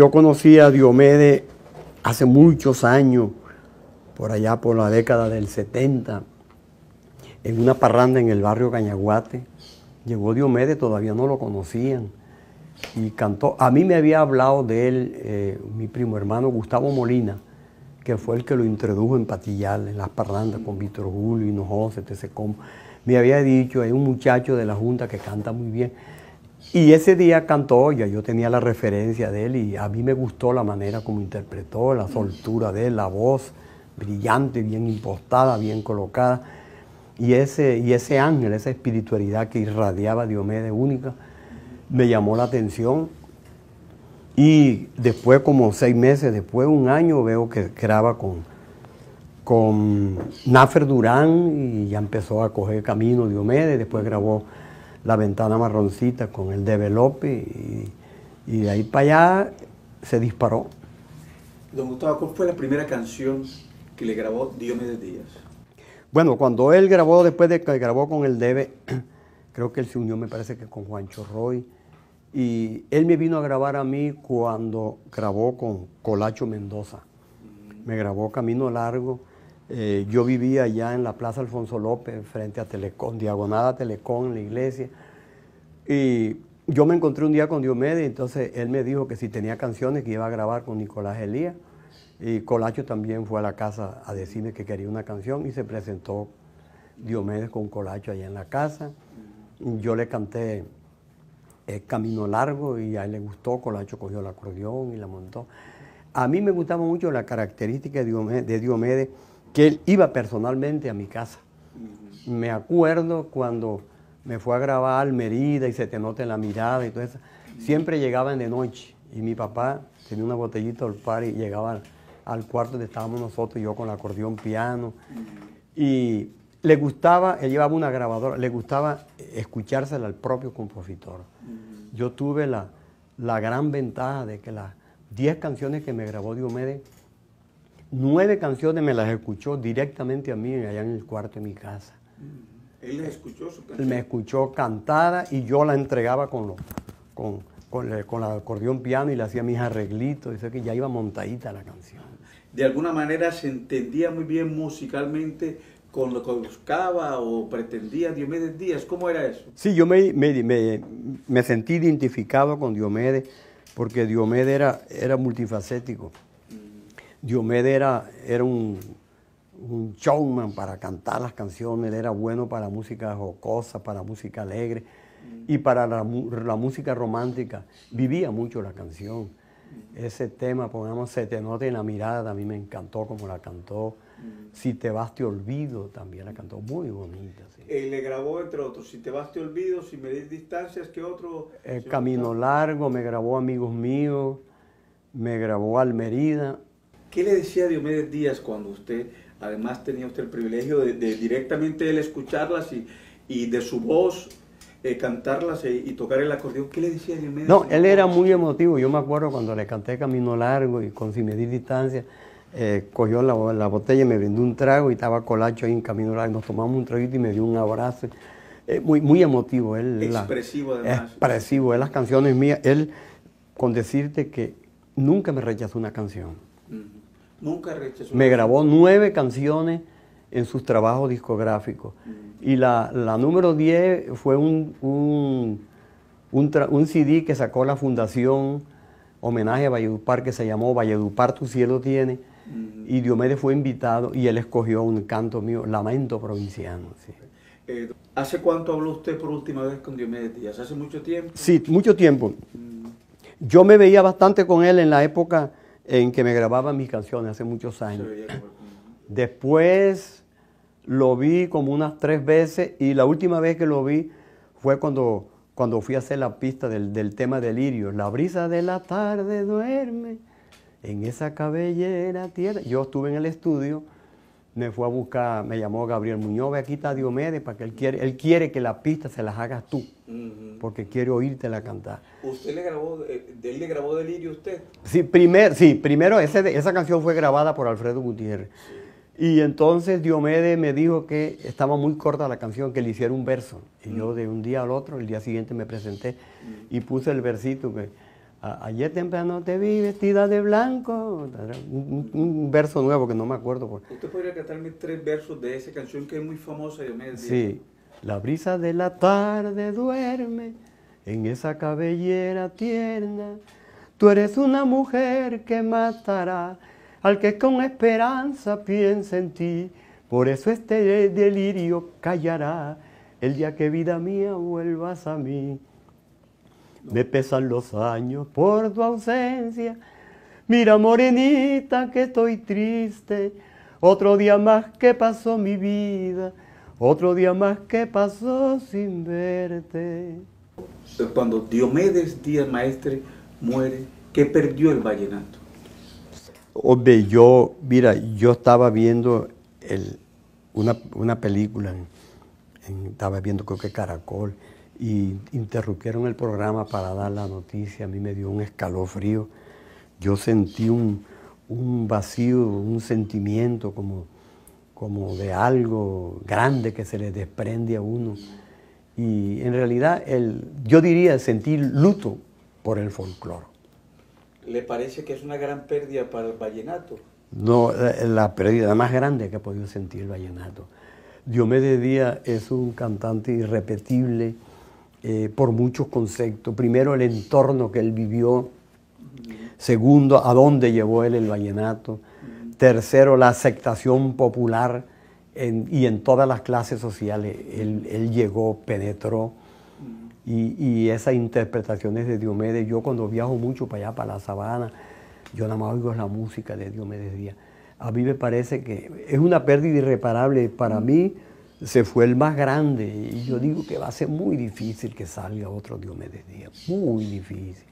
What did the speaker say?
Yo conocí a Diomedes hace muchos años, por allá por la década del 70, en una parranda en el barrio Cañaguate. Llegó Diomedes, todavía no lo conocían, y cantó. A mí me había hablado de él eh, mi primo hermano Gustavo Molina, que fue el que lo introdujo en Patillal, en las parrandas con Víctor Julio, Hinojosa, etc. Me había dicho, hay un muchacho de la Junta que canta muy bien. Y ese día cantó ya yo tenía la referencia de él y a mí me gustó la manera como interpretó, la soltura de él, la voz brillante, bien impostada, bien colocada. Y ese, y ese ángel, esa espiritualidad que irradiaba Diomedes única, me llamó la atención. Y después, como seis meses, después un año, veo que graba con, con Nafer Durán y ya empezó a coger camino Diomedes, después grabó la ventana marroncita con el Deve y, y de ahí para allá se disparó. Don Gustavo, ¿cuál fue la primera canción que le grabó Diomedes Díaz? Bueno, cuando él grabó, después de que grabó con el Debe, creo que él se unió, me parece que con Juancho Roy, y él me vino a grabar a mí cuando grabó con Colacho Mendoza. Me grabó Camino Largo eh, yo vivía allá en la Plaza Alfonso López, frente a Telecom, diagonal a Telecom, en la iglesia. Y yo me encontré un día con Diomedes, entonces él me dijo que si tenía canciones que iba a grabar con Nicolás Elías. Y Colacho también fue a la casa a decirme que quería una canción y se presentó Diomedes con Colacho allá en la casa. Yo le canté eh, Camino Largo y a él le gustó, Colacho cogió el acordeón y la montó. A mí me gustaba mucho la característica de Diomedes que él iba personalmente a mi casa. Me acuerdo cuando me fue a grabar Merida y se te nota en la mirada y todo eso. Siempre en de noche y mi papá tenía una botellita al par y llegaba al cuarto donde estábamos nosotros, yo con el acordeón piano. Y le gustaba, él llevaba una grabadora, le gustaba escuchársela al propio compositor. Yo tuve la, la gran ventaja de que las 10 canciones que me grabó Diomedes nueve canciones me las escuchó directamente a mí allá en el cuarto de mi casa. ¿Él escuchó Me escuchó cantada y yo la entregaba con, lo, con, el, acordeón piano y le hacía mis arreglitos. Dice que ya iba montadita la canción. De alguna manera se entendía muy bien musicalmente con lo que buscaba o pretendía Diomedes Díaz. ¿Cómo era eso? Sí, yo me, me, sentí identificado con Diomedes porque Diomedes era, era multifacético Diomedes era, un, showman para cantar las canciones, era bueno para música jocosa, para música alegre y para la, música romántica. Vivía mucho la canción. Ese tema, pongamos, se te nota en la mirada, a mí me encantó como la cantó. Si te vas te olvido, también la cantó muy bonita. Sí. le grabó, entre otros, Si te vas te olvido, Si medir distancias, ¿qué otro? Camino Largo, me grabó Amigos Míos, me grabó Almerida, ¿Qué le decía Diomedes Díaz cuando usted, además tenía usted el privilegio de, directamente él escucharlas y, y de su voz eh, cantarlas eh, y tocar el acordeón? ¿Qué le decía Diomedes? No, él era muy emotivo. Yo me acuerdo cuando le canté Camino Largo y con Sin Medir Distancia, eh, cogió la, botella y me brindó un trago y estaba colacho ahí en Camino Largo. Nos tomamos un traguito y me dio un abrazo. muy, muy emotivo. Él, expresivo además. Expresivo. Él las canciones mías, él con decirte que nunca me rechazó una canción. Nunca rechazó. Me grabó nueve canciones en sus trabajos discográficos. Mm. Y la, número 10 fue un, un, CD que sacó la Fundación Homenaje a Valledupar, que se llamó Valledupar Tu Cielo Tiene. Mm. Y Diomedes fue invitado y él escogió un canto mío, Lamento Provinciano. Eh, ¿Hace cuánto habló usted por última vez con Diomedes ¿Hace mucho tiempo? Sí, mucho tiempo. Mm. Yo me veía bastante con él en la época en que me grababan mis canciones hace muchos años. Después lo vi como unas tres veces y la última vez que lo vi fue cuando, cuando fui a hacer la pista del, del tema Delirio. La brisa de la tarde duerme en esa cabellera tierra. Yo estuve en el estudio me fue a buscar, me llamó Gabriel Muñoz, aquí está Diomedes, para que él quiere, él quiere que las pistas se las hagas tú, porque quiere la cantar. ¿Usted le grabó, él le grabó Delirio a usted? Sí, primer, sí primero esa canción fue grabada por Alfredo Gutiérrez. Y entonces Diomedes me dijo que estaba muy corta la canción, que le hiciera un verso. Y yo mm. de un día al otro, el día siguiente me presenté mm. y puse el versito que ayer temprano te vi vestida de blanco. Un, verso nuevo que no me acuerdo. Por... Usted podría cantarme tres versos de esa canción que es muy famosa, Sí. La brisa de la tarde duerme en esa cabellera tierna. Tú eres una mujer que matará al que con esperanza piensa en ti. Por eso este delirio callará el día que vida mía vuelvas a mí. Me pesan los años por tu ausencia. Mira, morenita, que estoy triste. Otro día más que pasó mi vida. Otro día más que pasó sin verte. Cuando Diomedes Díaz Maestre muere, ¿qué perdió el vallenato. Hombre, yo, mira, yo estaba viendo una, película, estaba viendo creo que Caracol, y interrumpieron el programa para dar la noticia. A mí me dio un escalofrío. Yo sentí un, un vacío, un sentimiento como, como de algo grande que se le desprende a uno. Y en realidad el, yo diría sentir luto por el folclore. ¿Le parece que es una gran pérdida para el vallenato? No, la, eh, la pérdida más grande que ha podido sentir el vallenato. Diomedes Díaz es un cantante irrepetible, eh, por muchos conceptos. Primero, el entorno que él vivió. Segundo, a dónde llevó él el vallenato. Tercero, la aceptación popular y en todas las clases sociales. Él, llegó, penetró. Y, esas interpretaciones de Diomedes, yo cuando viajo mucho para allá, para la sabana, yo nada más oigo la música de Diomedes Díaz. A mí me parece que es una pérdida irreparable para mí se fue el más grande. Y yo digo que va a ser muy difícil que salga otro Diomedes Díaz, muy difícil.